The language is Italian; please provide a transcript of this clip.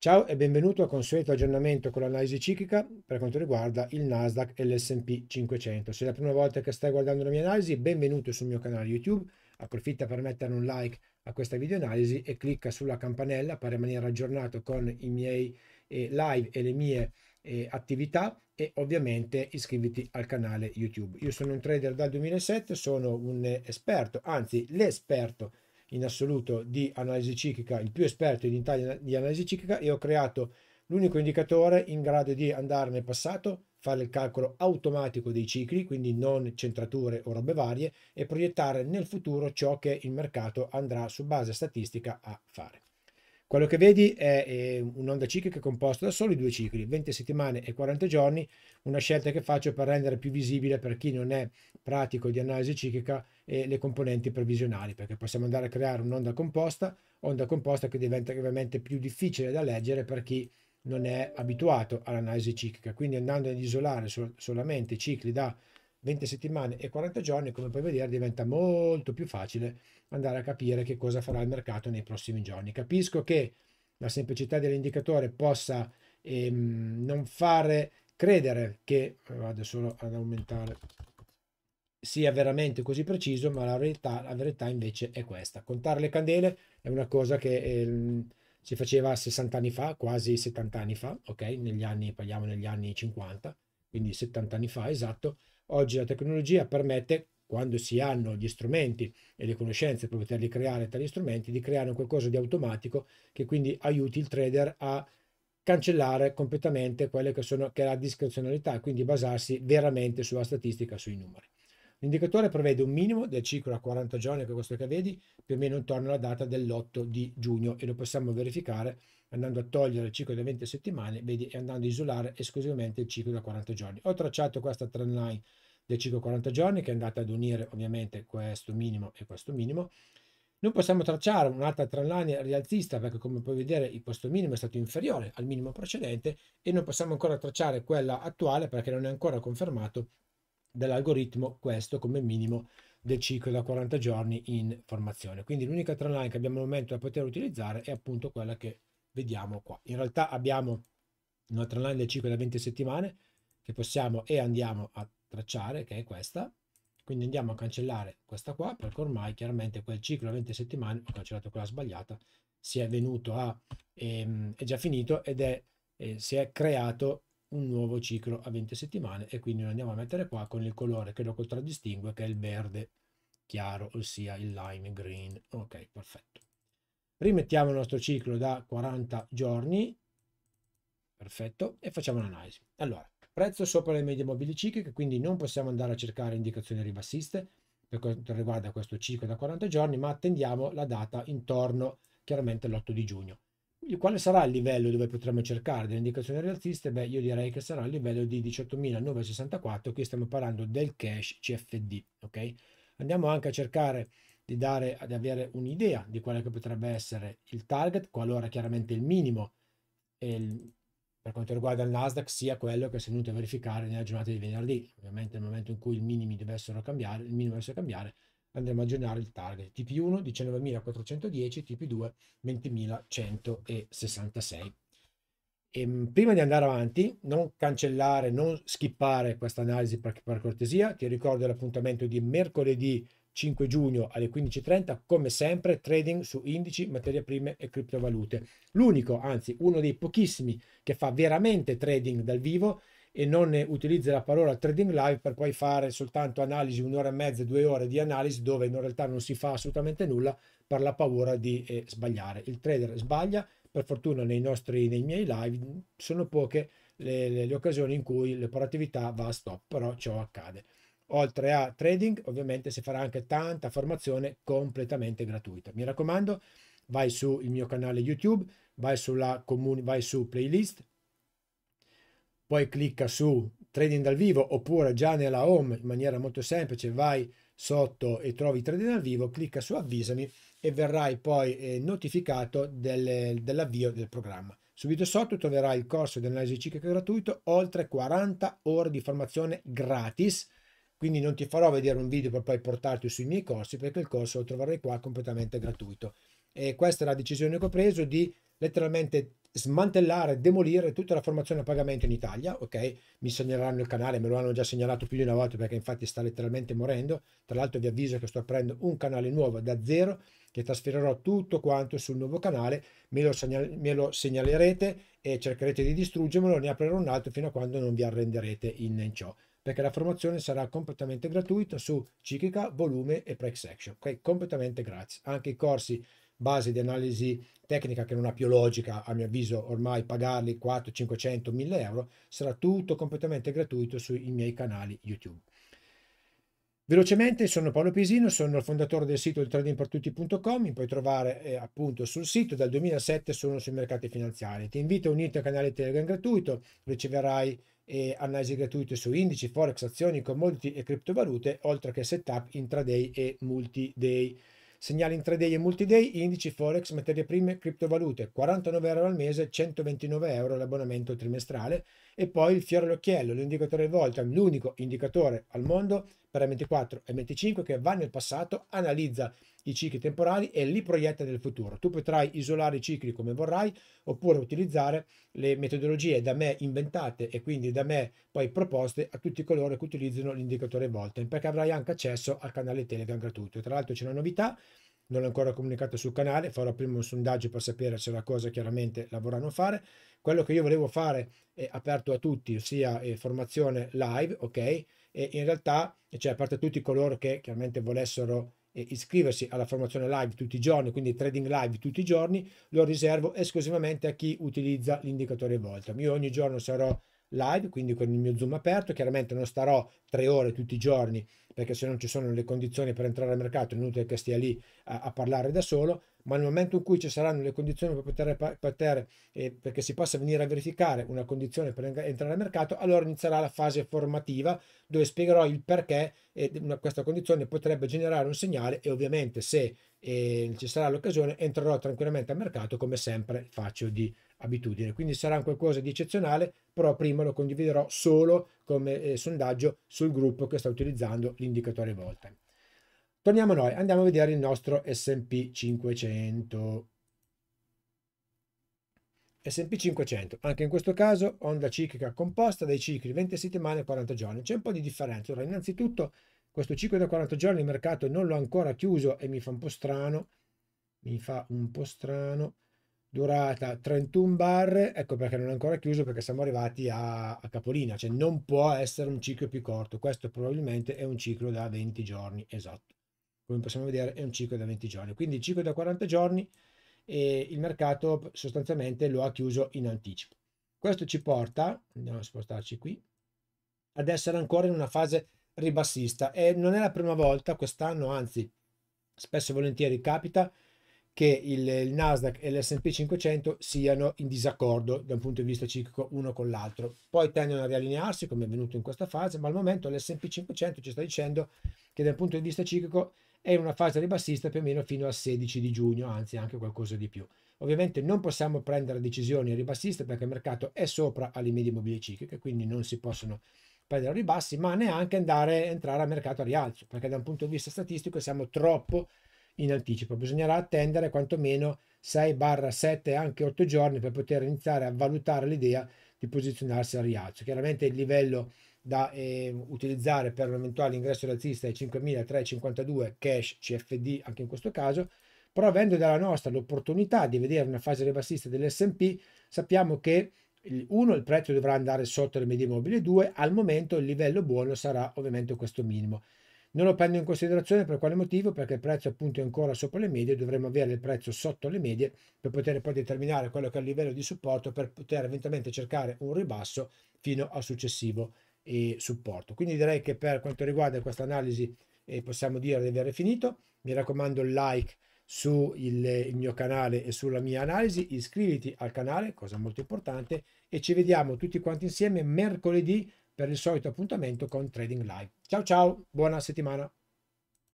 Ciao e benvenuto al consueto aggiornamento con l'analisi ciclica per quanto riguarda il Nasdaq e l'S&P 500. Se è la prima volta che stai guardando la mia analisi, benvenuto sul mio canale YouTube. Approfitta per mettere un like a questa videoanalisi e clicca sulla campanella per rimanere aggiornato con i miei eh, live e le mie eh, attività e ovviamente iscriviti al canale YouTube. Io sono un trader dal 2007, sono un esperto, anzi l'esperto in assoluto di analisi ciclica, il più esperto in Italia di analisi ciclica e ho creato l'unico indicatore in grado di andare nel passato, fare il calcolo automatico dei cicli, quindi non centrature o robe varie, e proiettare nel futuro ciò che il mercato andrà su base statistica a fare. Quello che vedi è, è eh, un ciclica composta da soli due cicli, 20 settimane e 40 giorni, una scelta che faccio per rendere più visibile per chi non è pratico di analisi ciclica e eh, le componenti previsionali, perché possiamo andare a creare un'onda composta, onda composta che diventa ovviamente più difficile da leggere per chi non è abituato all'analisi ciclica. Quindi andando ad isolare sol solamente i cicli da 20 settimane e 40 giorni, come puoi vedere, diventa molto più facile andare a capire che cosa farà il mercato nei prossimi giorni. Capisco che la semplicità dell'indicatore possa ehm, non fare credere che, eh, vado solo ad aumentare, sia veramente così preciso, ma la verità, la verità invece è questa. Contare le candele è una cosa che ehm, si faceva 60 anni fa, quasi 70 anni fa, ok? Negli anni, parliamo negli anni 50, quindi 70 anni fa, esatto Oggi la tecnologia permette, quando si hanno gli strumenti e le conoscenze per poterli creare tali strumenti, di creare qualcosa di automatico che quindi aiuti il trader a cancellare completamente quelle che sono che è la discrezionalità, quindi basarsi veramente sulla statistica, sui numeri. L'indicatore prevede un minimo del ciclo a 40 giorni, che questo che vedi, più o meno intorno alla data dell'8 di giugno e lo possiamo verificare andando a togliere il ciclo da 20 settimane vedi, e andando a isolare esclusivamente il ciclo da 40 giorni. Ho tracciato questa trend line del ciclo 40 giorni che è andata ad unire ovviamente questo minimo e questo minimo. Non possiamo tracciare un'altra trend line rialzista perché come puoi vedere il posto minimo è stato inferiore al minimo precedente e non possiamo ancora tracciare quella attuale perché non è ancora confermato dell'algoritmo questo come minimo del ciclo da 40 giorni in formazione. Quindi l'unica trendline che abbiamo al momento da poter utilizzare è appunto quella che vediamo qua. In realtà abbiamo una trendline del ciclo da 20 settimane che possiamo e andiamo a tracciare, che è questa. Quindi andiamo a cancellare questa qua, perché ormai chiaramente quel ciclo da 20 settimane, ho cancellato quella sbagliata, si è venuto a, ehm, è già finito ed è, eh, si è creato un nuovo ciclo a 20 settimane e quindi lo andiamo a mettere qua con il colore che lo contraddistingue che è il verde chiaro, ossia il lime green. Ok, perfetto. Rimettiamo il nostro ciclo da 40 giorni, perfetto, e facciamo un'analisi. Allora, prezzo sopra le medie mobili cicliche, quindi non possiamo andare a cercare indicazioni ribassiste per quanto riguarda questo ciclo da 40 giorni, ma attendiamo la data intorno chiaramente l'8 di giugno quale sarà il livello dove potremmo cercare delle indicazioni rialziste? Beh, io direi che sarà il livello di 18.964, qui stiamo parlando del cash CFD, ok? Andiamo anche a cercare di dare ad avere un'idea di quale che potrebbe essere il target, qualora chiaramente il minimo il, per quanto riguarda il Nasdaq sia quello che si è venuto a verificare nella giornata di venerdì. Ovviamente nel momento in cui i minimi dovessero cambiare, il minimo dovesse cambiare, andremo a aggiornare il target. TP1 19.410, TP2 20.166. E prima di andare avanti, non cancellare, non skippare questa analisi per, per cortesia, ti ricordo l'appuntamento di mercoledì 5 giugno alle 15.30, come sempre trading su indici, materie prime e criptovalute. L'unico, anzi uno dei pochissimi che fa veramente trading dal vivo e non utilizzi la parola trading live per poi fare soltanto analisi, un'ora e mezza, due ore di analisi dove in realtà non si fa assolutamente nulla per la paura di eh, sbagliare. Il trader sbaglia, per fortuna nei, nostri, nei miei live sono poche le, le, le occasioni in cui l'operatività va a stop, però ciò accade. Oltre a trading, ovviamente si farà anche tanta formazione completamente gratuita. Mi raccomando, vai sul mio canale YouTube, vai, sulla comuni- vai su playlist, poi clicca su trading dal vivo oppure già nella home in maniera molto semplice vai sotto e trovi trading dal vivo, clicca su avvisami e verrai poi eh, notificato del, dell'avvio del programma. Subito sotto troverai il corso di analisi ciclica gratuito, oltre 40 ore di formazione gratis, quindi non ti farò vedere un video per poi portarti sui miei corsi perché il corso lo troverai qua completamente gratuito. E questa è la decisione che ho preso di letteralmente smantellare, demolire tutta la formazione a pagamento in Italia, ok? Mi segnaleranno il canale, me lo hanno già segnalato più di una volta perché infatti sta letteralmente morendo. Tra l'altro vi avviso che sto aprendo un canale nuovo da zero che trasferirò tutto quanto sul nuovo canale, me lo, segnal- me lo segnalerete e cercherete di distruggermelo, ne aprirò un altro fino a quando non vi arrenderete in, ciò perché la formazione sarà completamente gratuita su Ciclica, Volume e prex Action, ok? Completamente gratis. Anche i corsi base di analisi tecnica che non ha più logica, a mio avviso, ormai pagarli 4, 500, 1000 euro, sarà tutto completamente gratuito sui miei canali YouTube. Velocemente sono Paolo Pisino, sono il fondatore del sito tradingpertutti.com, mi puoi trovare eh, appunto sul sito, dal 2007 sono sui mercati finanziari. Ti invito a unirti al canale Telegram gratuito, riceverai eh, analisi gratuite su indici, forex, azioni, commodity e criptovalute, oltre che setup intraday e multi-day. Segnali in 3D e multiday, indici, forex, materie prime, criptovalute, 49 euro al mese, 129 euro l'abbonamento trimestrale e poi il fiore all'occhiello, l'indicatore volta, l'unico indicatore al mondo per M24 e M25 che va nel passato, analizza i cicli temporali e li proietta nel futuro. Tu potrai isolare i cicli come vorrai oppure utilizzare le metodologie da me inventate e quindi da me poi proposte a tutti coloro che utilizzano l'indicatore Volten perché avrai anche accesso al canale Telegram gratuito. Tra l'altro c'è una novità non l'ho ancora comunicato sul canale, farò prima un sondaggio per sapere se la cosa chiaramente la vorranno fare. Quello che io volevo fare è aperto a tutti, ossia eh, formazione live, ok? e in realtà, cioè, a parte tutti coloro che chiaramente volessero eh, iscriversi alla formazione live tutti i giorni, quindi trading live tutti i giorni, lo riservo esclusivamente a chi utilizza l'indicatore Volta. Io ogni giorno sarò live, quindi con il mio Zoom aperto. Chiaramente non starò tre ore tutti i giorni perché se non ci sono le condizioni per entrare al mercato è inutile che stia lì a, a parlare da solo, ma nel momento in cui ci saranno le condizioni per poter, poter eh, perché si possa venire a verificare una condizione per entrare al mercato, allora inizierà la fase formativa dove spiegherò il perché eh, una, questa condizione potrebbe generare un segnale e ovviamente se eh, ci sarà l'occasione entrerò tranquillamente al mercato come sempre faccio di abitudine. Quindi sarà qualcosa di eccezionale, però prima lo condividerò solo come eh, sondaggio sul gruppo che sta utilizzando l'indicatore volta. Torniamo a noi, andiamo a vedere il nostro S&P 500. S&P 500, anche in questo caso onda ciclica composta dai cicli 20 settimane e 40 giorni. C'è un po' di differenza. Allora, innanzitutto questo ciclo da 40 giorni il mercato non l'ho ancora chiuso e mi fa un po' strano, mi fa un po' strano durata 31 bar ecco perché non è ancora chiuso perché siamo arrivati a, a, capolina, cioè non può essere un ciclo più corto, questo probabilmente è un ciclo da 20 giorni, esatto, come possiamo vedere è un ciclo da 20 giorni, quindi ciclo da 40 giorni e eh, il mercato sostanzialmente lo ha chiuso in anticipo. Questo ci porta, andiamo a spostarci qui, ad essere ancora in una fase ribassista e non è la prima volta quest'anno, anzi spesso e volentieri capita che il, il Nasdaq e l'SP 500 siano in disaccordo da un punto di vista ciclico uno con l'altro. Poi tendono a riallinearsi come è venuto in questa fase, ma al momento l'SP 500 ci sta dicendo che dal punto di vista ciclico è in una fase ribassista più o meno fino al 16 di giugno, anzi anche qualcosa di più. Ovviamente non possiamo prendere decisioni ribassiste perché il mercato è sopra alle medie mobili cicliche, quindi non si possono prendere ribassi, ma neanche andare, entrare a mercato a rialzo, perché da un punto di vista statistico siamo troppo in anticipo. Bisognerà attendere quantomeno 6-7, anche 8 giorni per poter iniziare a valutare l'idea di posizionarsi al rialzo. Chiaramente il livello da eh, utilizzare per un eventuale ingresso razzista è 5.352 cash CFD anche in questo caso, però avendo dalla nostra l'opportunità di vedere una fase ribassista dell'S&P sappiamo che 1 il prezzo dovrà andare sotto le medie mobili 2 al momento il livello buono sarà ovviamente questo minimo non lo prendo in considerazione per quale motivo? Perché il prezzo appunto è ancora sopra le medie, dovremmo avere il prezzo sotto le medie per poter poi determinare quello che è il livello di supporto per poter eventualmente cercare un ribasso fino al successivo eh, supporto. Quindi direi che per quanto riguarda questa analisi eh, possiamo dire di aver finito. Mi raccomando il like sul il mio canale e sulla mia analisi, iscriviti al canale, cosa molto importante, e ci vediamo tutti quanti insieme mercoledì per il solito appuntamento con Trading Live. Ciao ciao, buona settimana.